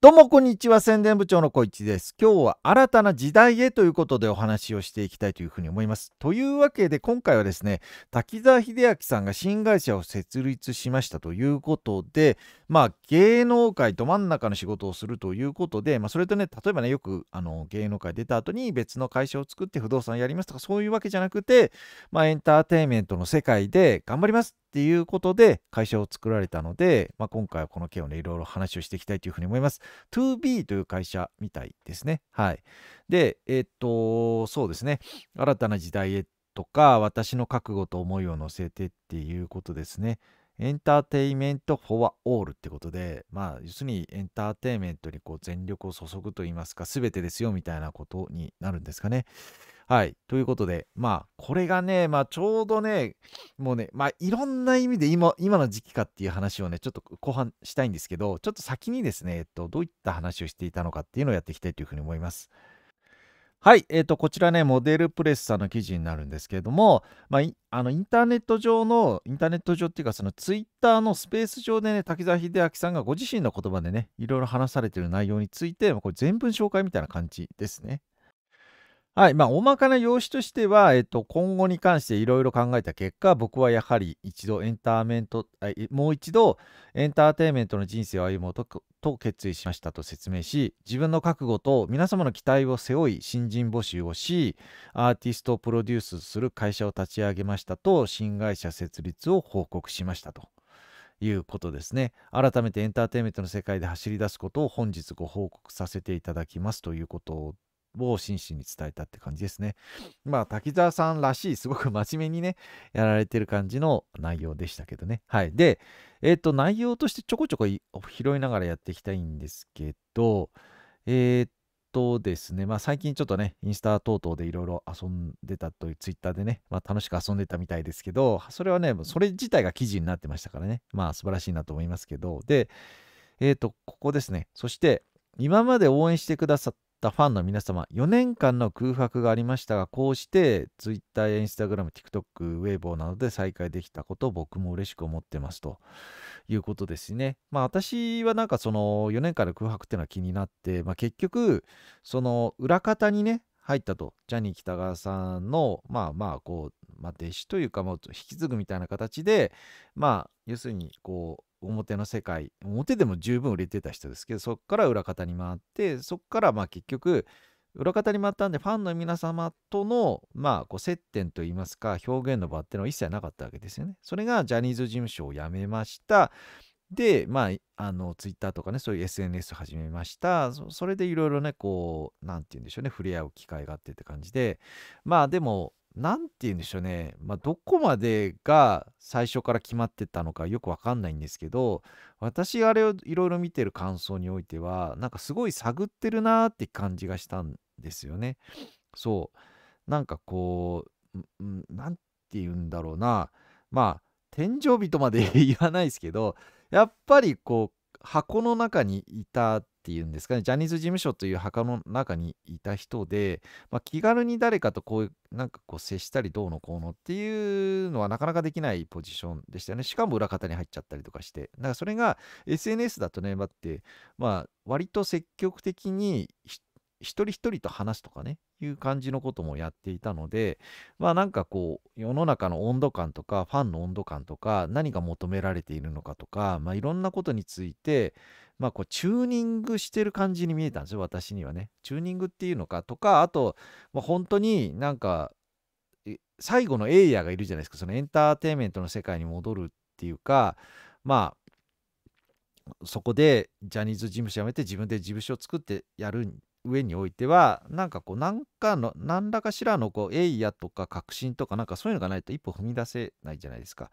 どうもこんにちは宣伝部長の小市です今日は新たな時代へということでお話をしていきたいというふうに思いますというわけで今回はですね滝沢秀明さんが新会社を設立しましたということでまあ芸能界ど真ん中の仕事をするということでまあそれとね例えばねよくあの芸能界出た後に別の会社を作って不動産やりますとかそういうわけじゃなくてまあエンターテインメントの世界で頑張りますっていうことで会社を作られたので、まあ、今回はこの件をね、いろいろ話をしていきたいというふうに思います。2B という会社みたいですね。はい。で、えー、っと、そうですね。新たな時代へとか、私の覚悟と思いを乗せてっていうことですね。エンターテイメント・フォア・オールってことで、まあ、要するにエンターテイメントにこう全力を注ぐといいますか、全てですよみたいなことになるんですかね。はい。ということで、まあ、これがね、まあ、ちょうどね、もうね、まあ、いろんな意味で今、今の時期かっていう話をね、ちょっと後半したいんですけど、ちょっと先にですね、えっと、どういった話をしていたのかっていうのをやっていきたいというふうに思います。はい、えー、と、こちらね、モデルプレスさんの記事になるんですけれども、まあ、あのインターネット上の、インターネット上っていうか、そのツイッターのスペース上でね、滝沢秀明さんがご自身の言葉でね、いろいろ話されてる内容について、これ全文紹介みたいな感じですね。はい、まあ、大まかな用紙としては、えっと、今後に関していろいろ考えた結果、僕はやはり一度エンターメント、もう一度エンターテインメントの人生を歩もうとと決意しましたと説明し、自分の覚悟と皆様の期待を背負い、新人募集をし、アーティストをプロデュースする会社を立ち上げましたと、新会社設立を報告しましたと。いうことですね。改めてエンターテインメントの世界で走り出すことを本日ご報告させていただきますということを真摯に伝えたって感じですね。まあ、滝沢さんらしい、すごく 真面目にね、やられてる感じの内容でしたけどね。はい。で、えっ、ー、と、内容としてちょこちょこ拾いながらやっていきたいんですけど、えっ、ー、とですね、まあ、最近ちょっとね、インスタ等々でいろいろ遊んでたという、ツイッターでね、まあ、楽しく遊んでたみたいですけど、それはね、それ自体が記事になってましたからね、まあ、素晴らしいなと思いますけど、で、えっ、ー、と、ここですね。そして、今まで応援してくださっったファンの皆様、4年間の空白がありましたが、こうして Twitter や Instagram、TikTok、Weibo などで再開できたことを僕も嬉しく思ってますということですね。まあ私はなんかその4年間の空白っていうのは気になって、まあ、結局、その裏方にね、入ったと、ジャニー喜多川さんの、まあまあ、こう、まあ、弟子というか、もう引き継ぐみたいな形で、まあ、要するに、こう、表の世界表でも十分売れてた人ですけどそこから裏方に回ってそこからまあ結局裏方に回ったんでファンの皆様とのまあこう接点といいますか表現の場っていうのは一切なかったわけですよね。それがジャニーズ事務所を辞めました。でまああのツイッターとかねそういう SNS 始めましたそれでいろいろねこう何て言うんでしょうね触れ合う機会があってって感じでまあでも何て言うんでしょうね、まあ、どこまでが最初から決まってたのかよくわかんないんですけど私あれをいろいろ見てる感想においてはなんかすごい探ってるなーって感じがしたんですよね。そうなんかこう何て言うんだろうなまあ天井人まで 言わないですけどやっぱりこう箱の中にいたっていうんですかねジャニーズ事務所という墓の中にいた人で、まあ、気軽に誰かとこうなんかこう接したりどうのこうのっていうのはなかなかできないポジションでしたよねしかも裏方に入っちゃったりとかしてだからそれが SNS だとねだってまあ割と積極的に一人一人と話すとかね、いう感じのこともやっていたので、まあなんかこう、世の中の温度感とか、ファンの温度感とか、何が求められているのかとか、まあいろんなことについて、まあこう、チューニングしてる感じに見えたんですよ、私にはね。チューニングっていうのかとか、あと、まあ、本当になんか、最後のエイヤーがいるじゃないですか、そのエンターテインメントの世界に戻るっていうか、まあ、そこでジャニーズ事務所辞めて自分で事務所を作ってやるん上においてはなんかこう何かの何らかしらのこうエイヤとか確信とかなんかそういうのがないと一歩踏み出せないじゃないですか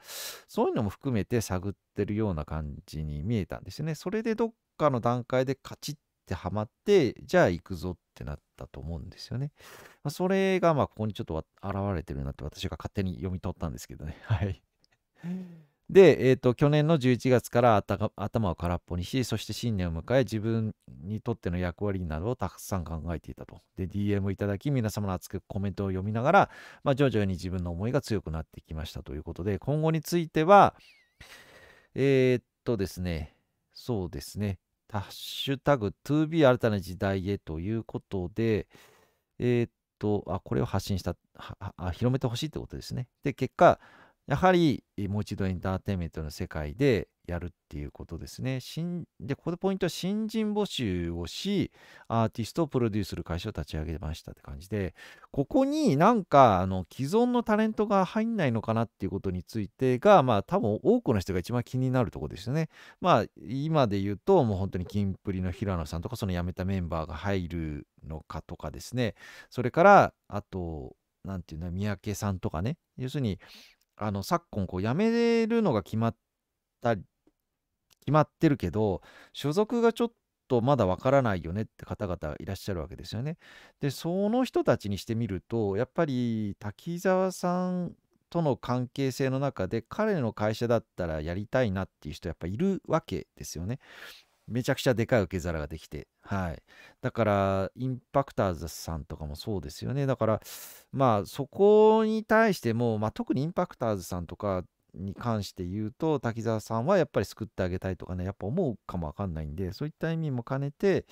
そういうのも含めて探ってるような感じに見えたんですよねそれでどっかの段階でカチッてはまってじゃあ行くぞってなったと思うんですよね、まそれがまあここにちょっと現れてるなって私が勝手に読み取ったんですけどねはいで、えーと、去年の11月から頭を空っぽにし、そして新年を迎え、自分にとっての役割などをたくさん考えていたと。で、DM いただき、皆様の熱くコメントを読みながら、まあ、徐々に自分の思いが強くなってきましたということで、今後については、えー、っとですね、そうですね、ハッシュタグ 2B 新たな時代へということで、えー、っと、あ、これを発信した、広めてほしいってことですね。で、結果、やはりもう一度エンターテインメントの世界でやるっていうことですね。新で、ここでポイントは新人募集をし、アーティストをプロデュースする会社を立ち上げましたって感じで、ここになんかあの既存のタレントが入んないのかなっていうことについてが、まあ多分多くの人が一番気になるとこですよね。まあ今で言うと、もう本当にキンプリの平野さんとか、その辞めたメンバーが入るのかとかですね、それから、あと、なんていうの、三宅さんとかね、要するに、あの昨今こう辞めるのが決まった決まってるけど所属がちょっとまだわからないよねって方々いらっしゃるわけですよね。でその人たちにしてみるとやっぱり滝沢さんとの関係性の中で彼の会社だったらやりたいなっていう人やっぱいるわけですよね。めちゃくちゃでかい受け皿ができて、はい。だから、インパクターズさんとかもそうですよね。だから、まあ、そこに対しても、まあ、特にインパクターズさんとかに関して言うと、滝沢さんはやっぱり救ってあげたいとかね、やっぱ思うかもわかんないんで、そういった意味も兼ねて、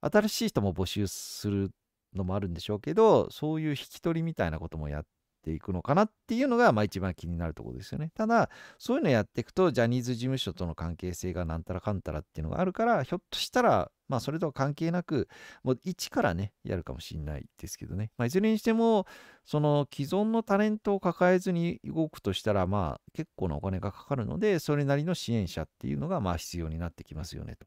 新しい人も募集するのもあるんでしょうけど、そういう引き取りみたいなこともやっていくのかなっていうのが、まあ、一番気になるところですよね。ただ、そういうのやっていくと、ジャニーズ事務所との関係性がなんたらかんたらっていうのがあるから、ひょっとしたら、まあ、それとは関係なく、もう一からね、やるかもしれないですけどね。まあ、いずれにしても、その既存のタレントを抱えずに動くとしたら、まあ、結構なお金がかかるので、それなりの支援者っていうのが、まあ、必要になってきますよね、と。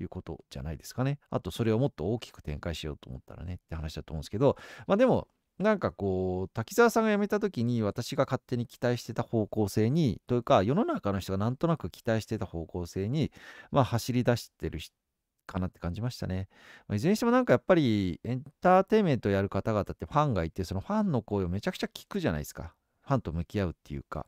いうことじゃないですかね。あと、それをもっと大きく展開しようと思ったらねって話だと思うんですけど、まあでも、なんかこう滝沢さんが辞めた時に私が勝手に期待してた方向性にというか世の中の人がなんとなく期待してた方向性に、まあ、走り出してるかなって感じましたね、まあ、いずれにしてもなんかやっぱりエンターテインメントをやる方々ってファンがいてそのファンの声をめちゃくちゃ聞くじゃないですかファンと向き合うっていうか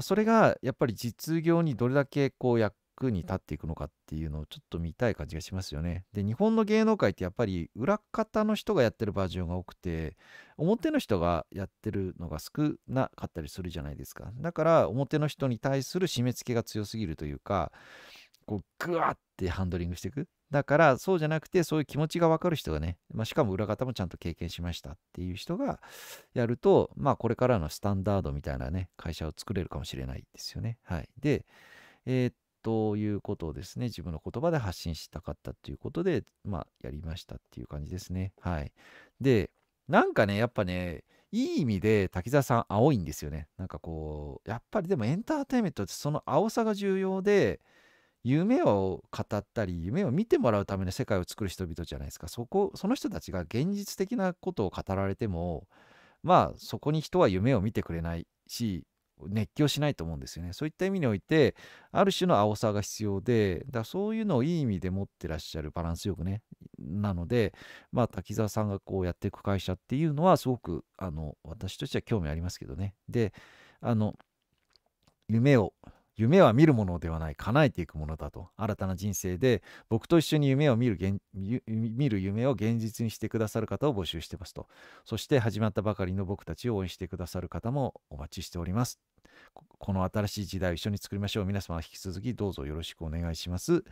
それがやっぱり実業にどれだけこう役に立っていくのかっていうのをちょっと見たい感じがしますよね。で日本の芸能界ってやっぱり裏方の人がやってるバージョンが多くて表の人がやってるのが少なかったりするじゃないですか。だから表の人に対する締め付けが強すぎるというかこうグワッてハンドリングしていく。だからそうじゃなくてそういう気持ちが分かる人がね、まあ、しかも裏方もちゃんと経験しましたっていう人がやるとまあこれからのスタンダードみたいなね会社を作れるかもしれないですよね。はい、でえー、ということをですね、自分の言葉で発信したかったということで、まあ、やりましたっていう感じですね。はい。で、なんかね、やっぱね、いい意味で滝沢さん青いんですよね。なんかこう、やっぱりでもエンターテインメントってその青さが重要で、夢を語ったり、夢を見てもらうための世界を作る人々じゃないですか。そこ、その人たちが現実的なことを語られても、まあそこに人は夢を見てくれないし、熱狂しないと思うんですよね。そういった意味において、ある種の青さが必要で、だそういうのをいい意味で持ってらっしゃるバランスよくね。なので、まあ、滝沢さんがこうやっていく会社っていうのは、すごく、あの、私としては興味ありますけどね。で、あの、夢を夢は見るものではない叶えていくものだと新たな人生で僕と一緒に夢を見る見る夢を現実にしてくださる方を募集してますとそして始まったばかりの僕たちを応援してくださる方もお待ちしておりますこの新しい時代を一緒に作りましょう皆様引き続きどうぞよろしくお願いします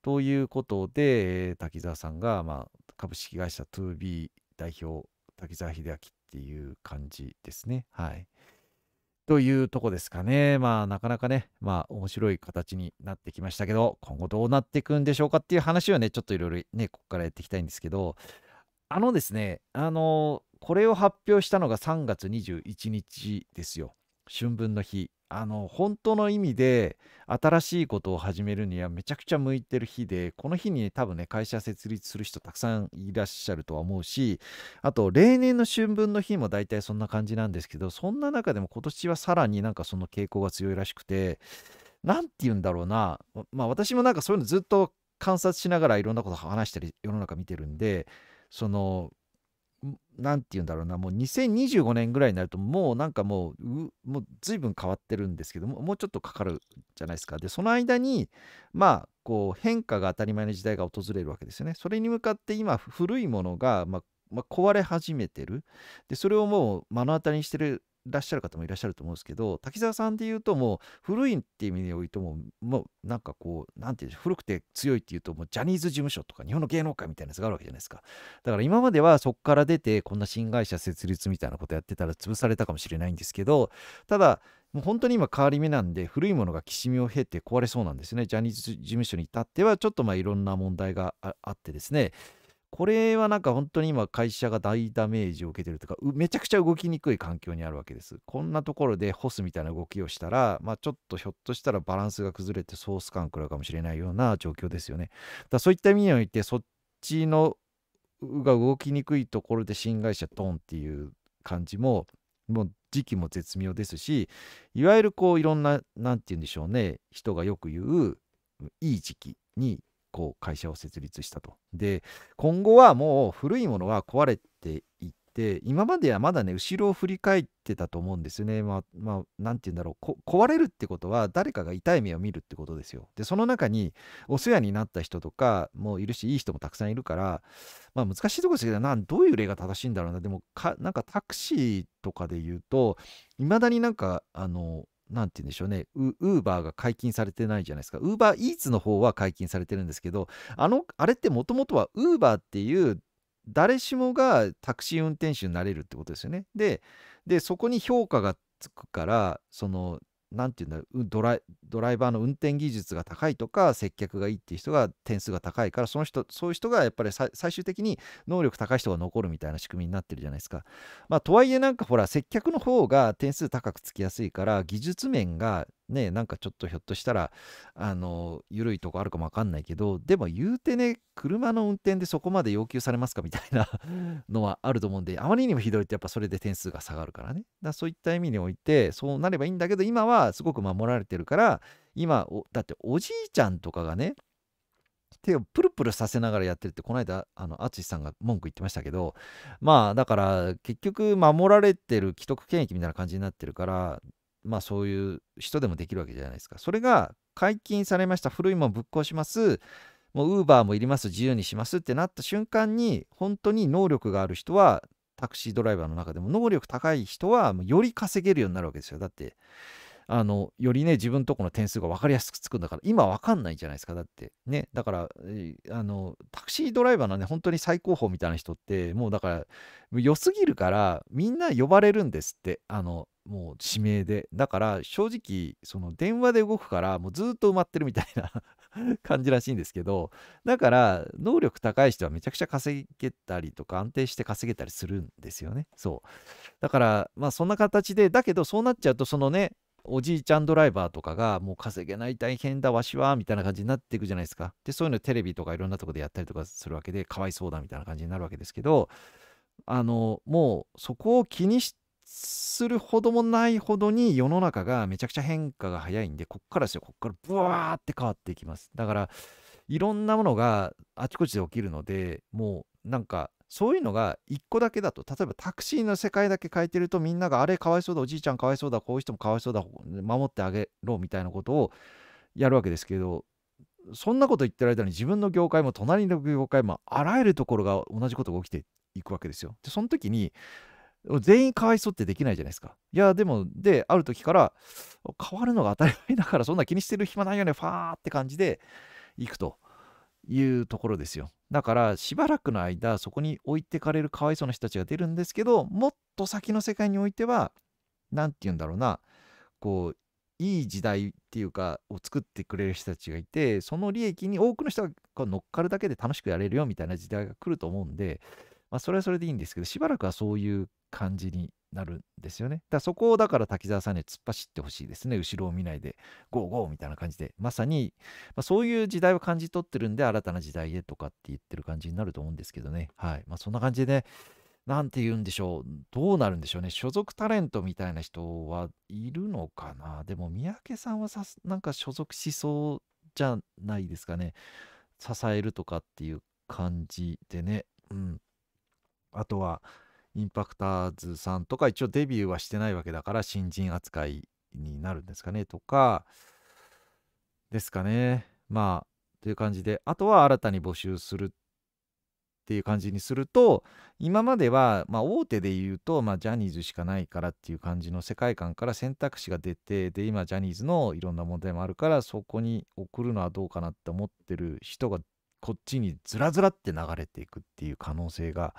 ということで滝沢さんが、まあ、株式会社 2B 代表滝沢秀明っていう感じですねはいというとこですかね。まあ、なかなかね、まあ、面白い形になってきましたけど、今後どうなっていくんでしょうかっていう話はね、ちょっといろいろね、ここからやっていきたいんですけど、あのですね、あの、これを発表したのが3月21日ですよ。春分の日あの本当の意味で新しいことを始めるにはめちゃくちゃ向いてる日でこの日に、ね、多分ね会社設立する人たくさんいらっしゃるとは思うしあと例年の春分の日も大体そんな感じなんですけどそんな中でも今年はさらになんかその傾向が強いらしくて何て言うんだろうなまあ私もなんかそういうのずっと観察しながらいろんなこと話したり世の中見てるんでその何て言うんだろうなもう2025年ぐらいになるともうなんかもうもう随分変わってるんですけどももうちょっとかかるじゃないですかでその間にまあこう変化が当たり前の時代が訪れるわけですよねそれに向かって今古いものが、まあ、まあ、壊れ始めてるでそれをもう目の当たりにしてるらっしゃる方もいらっしゃると思うんですけど滝沢さんで言うともう古いっていう意味においてももうなんかこう何ていう古くて強いっていうともうジャニーズ事務所とか日本の芸能界みたいなやつがあるわけじゃないですかだから今まではそこから出てこんな新会社設立みたいなことやってたら潰されたかもしれないんですけどただもう本当に今変わり目なんで古いものがきしみを経て壊れそうなんですねジャニーズ事務所に至ってはちょっとまあいろんな問題があってですねこれはなんか本当に今会社が大ダメージを受けてるとかめちゃくちゃ動きにくい環境にあるわけです。こんなところで干すみたいな動きをしたら、まあ、ちょっとひょっとしたらバランスが崩れてソース感食らうかもしれないような状況ですよね。だそういった意味においてそっちのが動きにくいところで新会社トンっていう感じももう時期も絶妙ですしいわゆるこういろんな何て言うんでしょうね人がよく言ういい時期にこう会社を設立したと。で今後はもう古いものは壊れていって今まではまだね後ろを振り返ってたと思うんですよね。まあ、まあ、なんて言うんだろう壊れるってことは誰かが痛い目を見るってことですよ。でその中にお世話になった人とかもいるしいい人もたくさんいるから、まあ、難しいとこですけどなどういう例が正しいんだろうなでもかなんかタクシーとかで言うといまだになんかあの何て言うんでしょうね、ウーバーが解禁されてないじゃないですか。ウーバーイーツの方は解禁されてるんですけど、あの、あれってもともとはウーバーっていう誰しもがタクシー運転手になれるってことですよね。で、でそこに評価がつくから、その何て言うんだろうドライドライバーの運転技術が高いとか接客がいいっていう人が点数が高いからその人そういう人がやっぱり最終的に能力高い人が残るみたいな仕組みになってるじゃないですか。まあ、とはいえなんかほら接客の方が点数高くつきやすいから技術面がね、なんかちょっとひょっとしたら、あの、緩いとこあるかもわかんないけど、でも言うてね、車の運転でそこまで要求されますかみたいな のはあると思うんで、あまりにもひどいとやっぱそれで点数が下がるからね。だそういった意味において、そうなればいいんだけど、今はすごく守られてるから、今、だっておじいちゃんとかがね、手をプルプルさせながらやってるってこの間あの淳さんが文句言ってましたけどまあだから結局守られてる既得権益みたいな感じになってるからまあそういう人でもできるわけじゃないですか。それが解禁されました。古いもんぶっ壊します。もうウーバーもいります。自由にしますってなった瞬間に、本当に能力がある人は、タクシードライバーの中でも能力高い人は、より稼げるようになるわけですよ。だって、あのよりね自分とこの点数が分かりやすくつくんだから今分かんないじゃないですかだってねだからあのタクシードライバーのね本当に最高峰みたいな人ってもうだから良すぎるからみんな呼ばれるんですってあのもう指名でだから正直その電話で動くからもうずっと埋まってるみたいな 感じらしいんですけどだから能力高い人はめちゃくちゃ稼げたりとか安定して稼げたりするんですよねそうだからまあそんな形でだけどそうなっちゃうとそのねおじいちゃんドライバーとかがもう稼げない大変だわしはみたいな感じになっていくじゃないですか。でそういうのテレビとかいろんなとこでやったりとかするわけでかわいそうだみたいな感じになるわけですけどあのもうそこを気にするほどもないほどに世の中がめちゃくちゃ変化が早いんでこっからですよこっからブワーって変わっていきます。だからいろんなものがあちこちで起きるのでもうなんかそういうのが1個だけだと例えばタクシーの世界だけ変えてるとみんながあれかわいそうだおじいちゃんかわいそうだこういう人もかわいそうだ守ってあげろみたいなことをやるわけですけどそんなこと言ってる間に自分の業界も隣の業界もあらゆるところが同じことが起きていくわけですよ。でその時に全員かわいそうってできないじゃないですか。いやでもである時から変わるのが当たり前だからそんな気にしてる暇ないよねファーって感じでいくというところですよ。だからしばらくの間そこに置いてかれるかわいそうな人たちが出るんですけどもっと先の世界においては何て言うんだろうなこういい時代っていうかを作ってくれる人たちがいてその利益に多くの人が乗っかるだけで楽しくやれるよみたいな時代が来ると思うんでまあ、それはそれでいいんですけど、しばらくはそういう感じになるんですよね。だそこをだから滝沢さんには突っ走ってほしいですね。後ろを見ないで、ゴーゴーみたいな感じで、まさに、まあ、そういう時代を感じ取ってるんで、新たな時代へとかって言ってる感じになると思うんですけどね。はい。まあ、そんな感じでね、なんて言うんでしょう。どうなるんでしょうね。所属タレントみたいな人はいるのかな。でも、三宅さんはさなんか所属しそうじゃないですかね。支えるとかっていう感じでね。うん。あとはインパクターズさんとか一応デビューはしてないわけだから新人扱いになるんですかねとかですかねまあという感じであとは新たに募集するっていう感じにすると今までは、まあ、大手で言うと、まあ、ジャニーズしかないからっていう感じの世界観から選択肢が出てで今ジャニーズのいろんな問題もあるからそこに送るのはどうかなって思ってる人がこっちにずらずらって流れていくっていう可能性が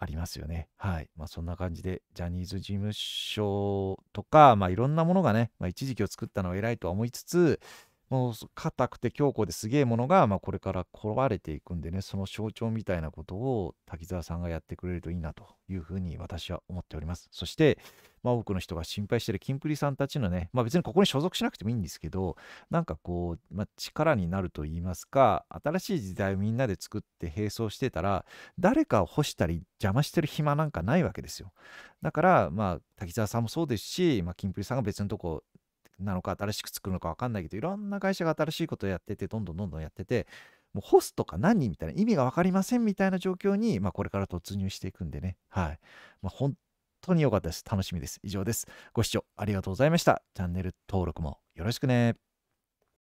ありますよね。はい。まあ、そんな感じで、ジャニーズ事務所とか、まあ、いろんなものがね、まあ、一時期を作ったのは偉いとは思いつつ、もう硬くて強固ですげえものが、まあ、これから壊れていくんでねその象徴みたいなことを滝沢さんがやってくれるといいなというふうに私は思っておりますそして、まあ、多くの人が心配してるキンプリさんたちのね、まあ、別にここに所属しなくてもいいんですけどなんかこう、まあ、力になると言いますか新しい時代をみんなで作って並走してたら誰かを干したり邪魔してる暇なんかないわけですよだからまあ滝沢さんもそうですし、まあ、キンプリさんが別のとこなのか、新しく作るのか分かんないけど、いろんな会社が新しいことをやってて、どんどんどんどんやってて、もうホストか何人みたいな、意味が分かりませんみたいな状況に、まあ、これから突入していくんでね。はい。まあ、本当に良かったです。楽しみです。以上です。ご視聴ありがとうございました。チャンネル登録もよろしくね。